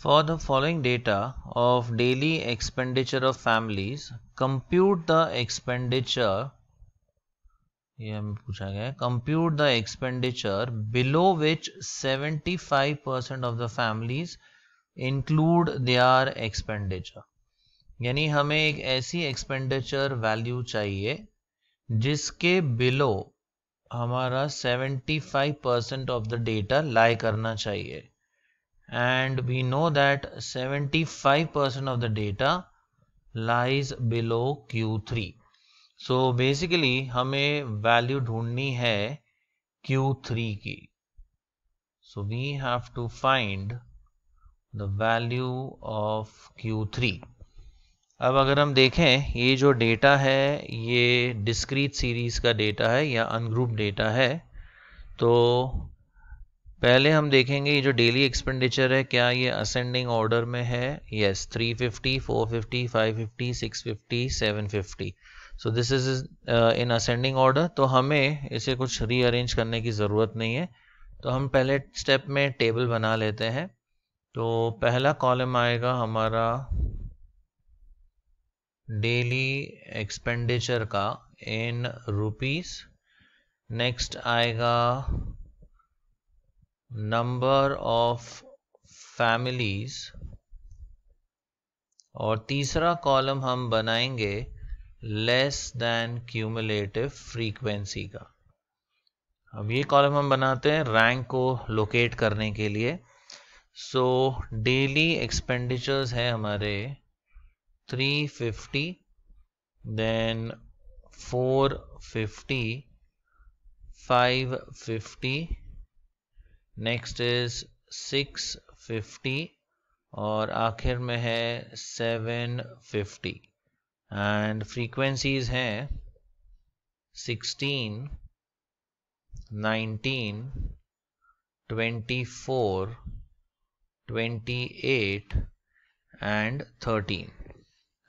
For the following data of daily expenditure of families, compute the expenditure. ये हमें पूछा गया है compute the expenditure below which 75% percent of the families include they are expenditure यानी हमें एक ऐसी एक्सपेंडिचर वैल्यू चाहिए जिसके बिलो हमारा 75% percent of the data lie करना चाहिए and we know that 75% of the data lies below Q3. So basically हमें value ढूंढनी है Q3 की. So we have to find the value of Q3. अब अगर हम देखें ये जो डेटा है ये डिस्क्रीट सीरीज का डेटा है या अनग्रुप डेटा है तो पहले हम देखेंगे ये जो डेली एक्सपेंडिचर है क्या ये असेंडिंग ऑर्डर में है yes five 350, 450, 550, 650, 750 so this is in ascending order तो हमें इसे कुछ रीअरेंज करने की ज़रूरत नहीं है तो हम पहले स्टेप में टेबल बना लेते हैं तो पहला कॉलम आएगा हमारा डेली एक्सपेंडिचर का इन रुपीस नेक्स्ट आएगा नंबर ऑफ फैमिलीज और तीसरा कॉलम हम बनाएंगे लेस देन क्यूमुलेटिव फ्रीक्वेंसी का अब ये कॉलम हम बनाते हैं रैंक को लोकेट करने के लिए सो डेली एक्सपेंडिचर्स है हमारे 350 then 450 550 next is six fifty और आखिर में है सेवन फिफ्टी एंड फ्रीक्वेंसीज हैं sixteen nineteen twenty four twenty eight and thirteen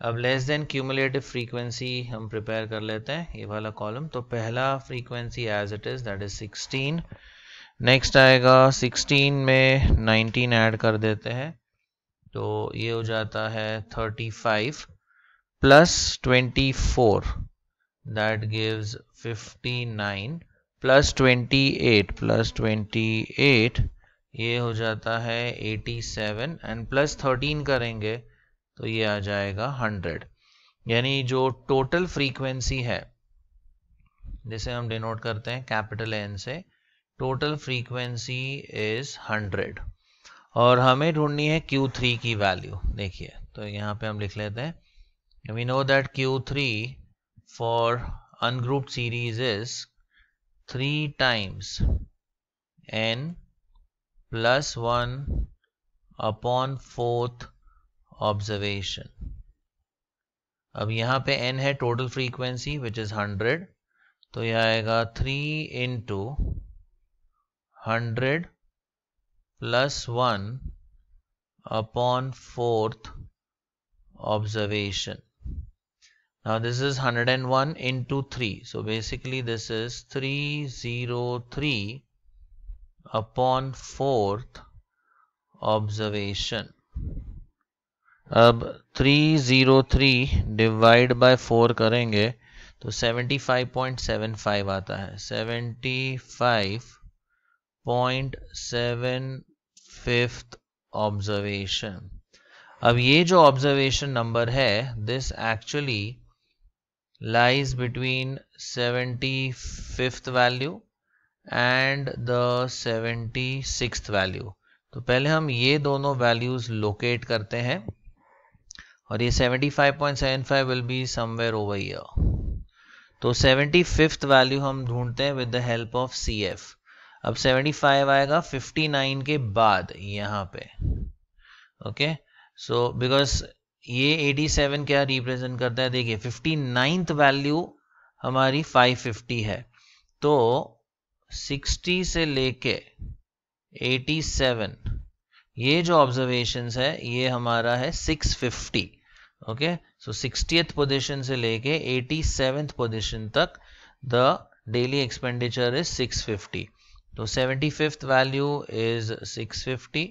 अब लेस देन क्यूमुलेटिव फ्रीक्वेंसी हम प्रिपेयर कर लेते हैं ये वाला कॉलम तो पहला frequency as it is that is sixteen next आएगा 16 में 19 ऐड कर देते हैं तो ये हो जाता है 35 plus 24 that gives 59 plus 28 plus 28 ये हो जाता है 87 एंड प्लस 13 करेंगे तो ये आ जाएगा 100 यानी जो टोटल फ्रीक्वेंसी है जिसे हम डिनोट करते हैं कैपिटल एन से टोटल फ्रीक्वेंसी इज 100 और हमें ढूंढनी है Q3 की वैल्यू देखिए तो यहाँ पे हम लिख लेते हैं we know that Q3 for ungroup series is three times n plus one upon fourth observation अब यहाँ पे n है टोटल फ्रीक्वेंसी विच इज 100 तो यह आएगा 3 into hundred plus one upon fourth observation now this is hundred and one in two three so basically this is three zero three upon fourth observation अब three zero three divide by four करेंगे तो seventy five point seven five आता है seventy five point seven fifth observation अब ये जो observation number है this actually lies between seventy fifth value and the seventy six value तो पहले हम ये दोनों वैल्यूज लोकेट करते हैं और ये seventy five point seven five will be somewhere over year तो सेवेंटी फिफ्थ वैल्यू हम ढूंढते हैं with the help of C F अब 75 आएगा 59 के बाद यहाँ पे ओके सो बिकॉज ये 87 क्या रिप्रेजेंट करता है देखिए फिफ्टी नाइन्थ वैल्यू हमारी 550 है तो 60 से लेके 87 ये जो ऑब्जर्वेशन है ये हमारा है 650 ओके सो सिक्सटी पोजिशन से लेके एटी सेवेंथ पोजिशन तक द डेली एक्सपेंडिचर इज 650 तो seventy fifth value is six fifty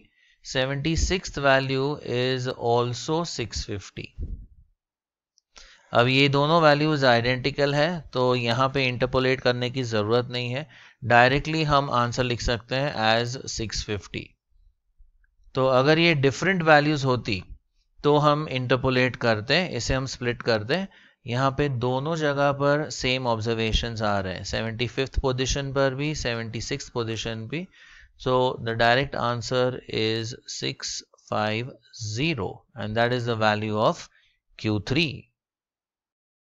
seventy six value is also six fifty अब ये दोनों वैल्यूज आइडेंटिकल है तो यहाँ पे इंटरपोलेट करने की ज़रूरत नहीं है डायरेक्टली हम आंसर लिख सकते हैं एज 650 तो अगर ये डिफरेंट वैल्यूज होती तो हम इंटरपोलेट करते इसे हम स्प्लिट करते यहाँ पे दोनों जगह पर सेम ऑब्जर्वेशन आ रहे हैं सेवेंटी फिफ्थ पोजिशन पर भी सेवेंटी सिक्स पोजिशन भी so the direct answer is six five zero and that is the value of Q three